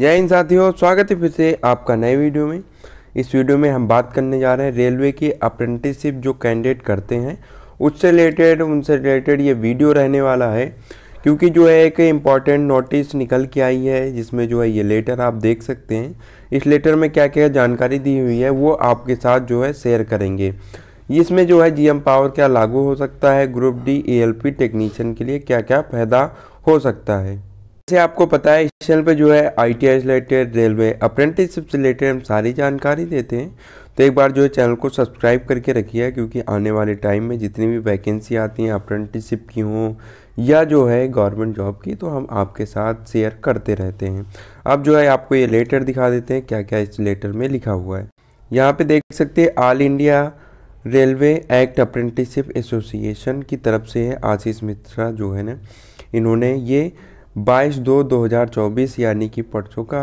जय हिंद साथियों स्वागत है फिर से आपका नए वीडियो में इस वीडियो में हम बात करने जा रहे हैं रेलवे की अप्रेंटिसशिप जो कैंडिडेट करते हैं उससे रिलेटेड उनसे रिलेटेड ये वीडियो रहने वाला है क्योंकि जो है एक इम्पॉर्टेंट नोटिस निकल के आई है जिसमें जो है ये लेटर आप देख सकते हैं इस लेटर में क्या क्या जानकारी दी हुई है वो आपके साथ जो है शेयर करेंगे इसमें जो है जीएम पावर क्या लागू हो सकता है ग्रुप डी ए टेक्नीशियन के लिए क्या क्या फ़ायदा हो सकता है जैसे आपको पता है इस चैनल पर जो है I T related railway apprenticeship से रिलेटेड हम सारी जानकारी देते हैं तो एक बार जो है चैनल को सब्सक्राइब करके रखिए क्योंकि आने वाले टाइम में जितनी भी वैकेंसी आती हैं अप्रेंटिसशिप की हों या जो है गवर्नमेंट जॉब की तो हम आपके साथ शेयर करते रहते हैं अब जो है आपको ये लेटर दिखा देते हैं क्या क्या इस लेटर में लिखा हुआ है यहाँ पे देख सकते हैं all India railway act apprenticeship association की तरफ से है आशीष मिश्रा जो है ना इन्होंने ये बाईस दो दो हज़ार चौबीस यानी कि परसों का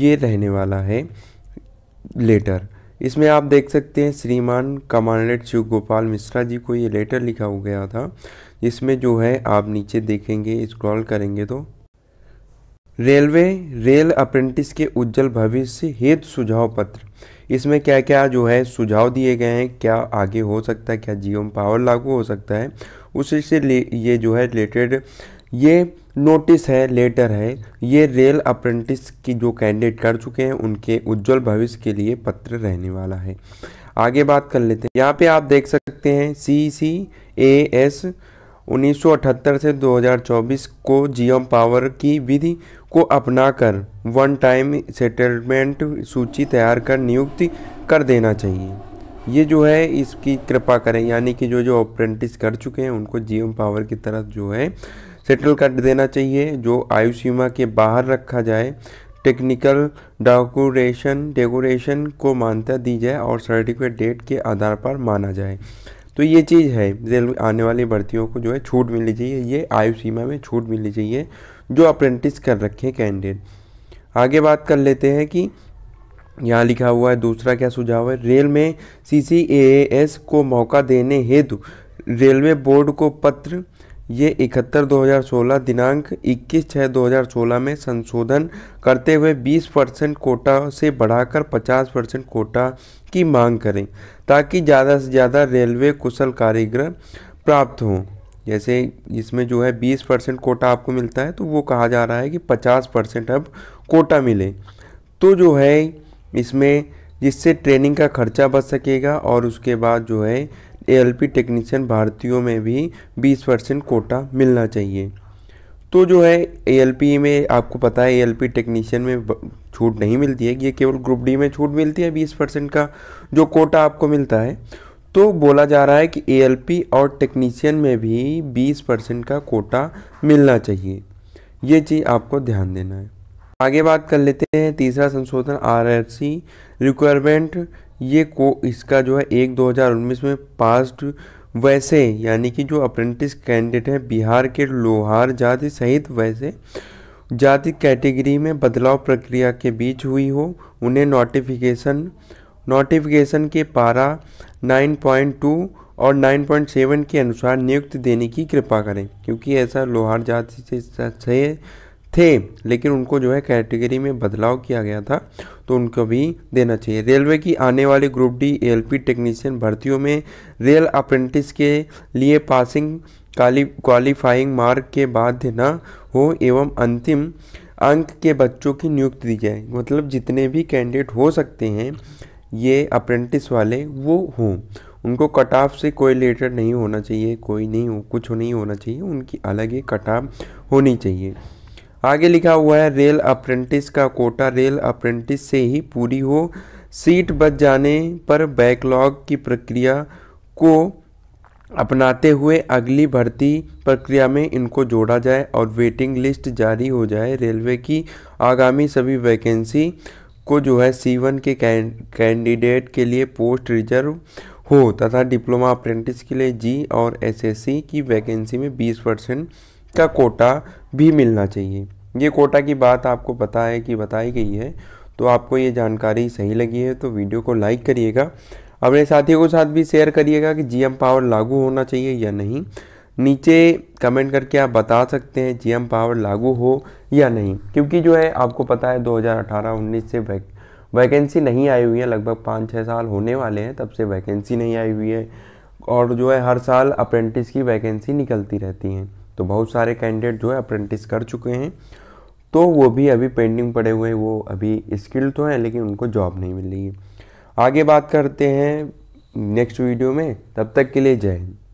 ये रहने वाला है लेटर इसमें आप देख सकते हैं श्रीमान कमांडेंट शिव गोपाल मिश्रा जी को ये लेटर लिखा हो गया था इसमें जो है आप नीचे देखेंगे स्क्रॉल करेंगे तो रेलवे रेल अप्रेंटिस के उज्जवल भविष्य हित सुझाव पत्र इसमें क्या क्या जो है सुझाव दिए गए हैं क्या आगे हो सकता है क्या जीवन पावर लागू हो सकता है उसी से ये जो है रिलेटेड ये नोटिस है लेटर है ये रेल अप्रेंटिस की जो कैंडिडेट कर चुके हैं उनके उज्जवल भविष्य के लिए पत्र रहने वाला है आगे बात कर लेते हैं यहाँ पे आप देख सकते हैं सी सी ए एस उन्नीस से 2024 को जीएम पावर की विधि को अपनाकर वन टाइम सेटलमेंट सूची तैयार कर नियुक्ति कर देना चाहिए ये जो है इसकी कृपा करें यानी कि जो जो अप्रेंटिस कर चुके हैं उनको जीएम पावर की तरफ जो है सेटल कर देना चाहिए जो आयु सीमा के बाहर रखा जाए टेक्निकल डेकोरेशन डेकोरेशन को मान्यता दी जाए और सर्टिफिकेट डेट के आधार पर माना जाए तो ये चीज़ है रेलवे आने वाली भर्तियों को जो है छूट मिलनी चाहिए ये आयु सीमा में छूट मिलनी चाहिए जो अप्रेंटिस कर रखे कैंडिडेट आगे बात कर लेते हैं कि यहाँ लिखा हुआ है दूसरा क्या सुझाव है रेल में सी को मौका देने हेतु रेलवे बोर्ड को पत्र ये इकहत्तर 2016 दिनांक 21 छः 2016 में संशोधन करते हुए 20 परसेंट कोटा से बढ़ाकर 50 परसेंट कोटा की मांग करें ताकि ज़्यादा से ज़्यादा रेलवे कुशल कारीगर प्राप्त हों जैसे इसमें जो है 20 परसेंट कोटा आपको मिलता है तो वो कहा जा रहा है कि 50 परसेंट अब कोटा मिले तो जो है इसमें जिससे ट्रेनिंग का खर्चा बच सकेगा और उसके बाद जो है पी टेक्नीशियन भारतीयों में भी 20 परसेंट कोटा मिलना चाहिए तो जो है पी में आपको पता है पी टेक्नीशियन में छूट नहीं मिलती है ये केवल ग्रुप डी में छूट मिलती है बीस परसेंट का जो कोटा आपको मिलता है तो बोला जा रहा है कि पी और टेक्नीशियन में भी बीस परसेंट का कोटा मिलना चाहिए ये चीज़ आपको ध्यान देना है आगे बात कर लेते हैं तीसरा संशोधन सी रिक्वायरमेंट ये को इसका जो है एक 2019 में पास्ट वैसे यानी कि जो अप्रेंटिस कैंडिडेट हैं बिहार के लोहार जाति सहित वैसे जाति कैटेगरी में बदलाव प्रक्रिया के बीच हुई हो उन्हें नोटिफिकेशन नोटिफिकेशन के पारा 9.2 और 9.7 के अनुसार नियुक्ति देने की कृपा करें क्योंकि ऐसा लोहार जाति से थे लेकिन उनको जो है कैटेगरी में बदलाव किया गया था तो उनको भी देना चाहिए रेलवे की आने वाली ग्रुप डी एलपी टेक्नीशियन भर्तियों में रेल अप्रेंटिस के लिए पासिंग क्वालिफाइंग मार्क के बाद देना हो एवं अंतिम अंक के बच्चों की नियुक्ति दी जाए मतलब जितने भी कैंडिडेट हो सकते हैं ये अप्रेंटिस वाले वो हों उनको कट ऑफ से कोई रिलेटेड नहीं होना चाहिए कोई नहीं हो कुछ नहीं होना चाहिए उनकी अलग ही कट ऑफ होनी चाहिए आगे लिखा हुआ है रेल अप्रेंटिस का कोटा रेल अप्रेंटिस से ही पूरी हो सीट बच जाने पर बैकलॉग की प्रक्रिया को अपनाते हुए अगली भर्ती प्रक्रिया में इनको जोड़ा जाए और वेटिंग लिस्ट जारी हो जाए रेलवे की आगामी सभी वैकेंसी को जो है सी वन के कैंडिडेट के लिए पोस्ट रिजर्व हो तथा डिप्लोमा अप्रेंटिस के लिए जी और एसएससी की वैकेंसी में 20 परसेंट का कोटा भी मिलना चाहिए ये कोटा की बात आपको पता है कि बताई गई है तो आपको ये जानकारी सही लगी है तो वीडियो को लाइक करिएगा अपने साथियों के साथ भी शेयर करिएगा कि जीएम पावर लागू होना चाहिए या नहीं नीचे कमेंट करके आप बता सकते हैं जीएम पावर लागू हो या नहीं क्योंकि जो है आपको पता है 2018-19 से वैक वैकेंसी नहीं आई हुई है लगभग पाँच छः साल होने वाले हैं तब से वैकेंसी नहीं आई हुई है और जो है हर साल अप्रेंटिस की वैकेंसी निकलती रहती हैं तो बहुत सारे कैंडिडेट जो है अप्रेंटिस कर चुके हैं तो वो भी अभी पेंडिंग पड़े हुए हैं वो अभी स्किल्ड तो हैं लेकिन उनको जॉब नहीं मिल रही है आगे बात करते हैं नेक्स्ट वीडियो में तब तक के लिए जय हिंद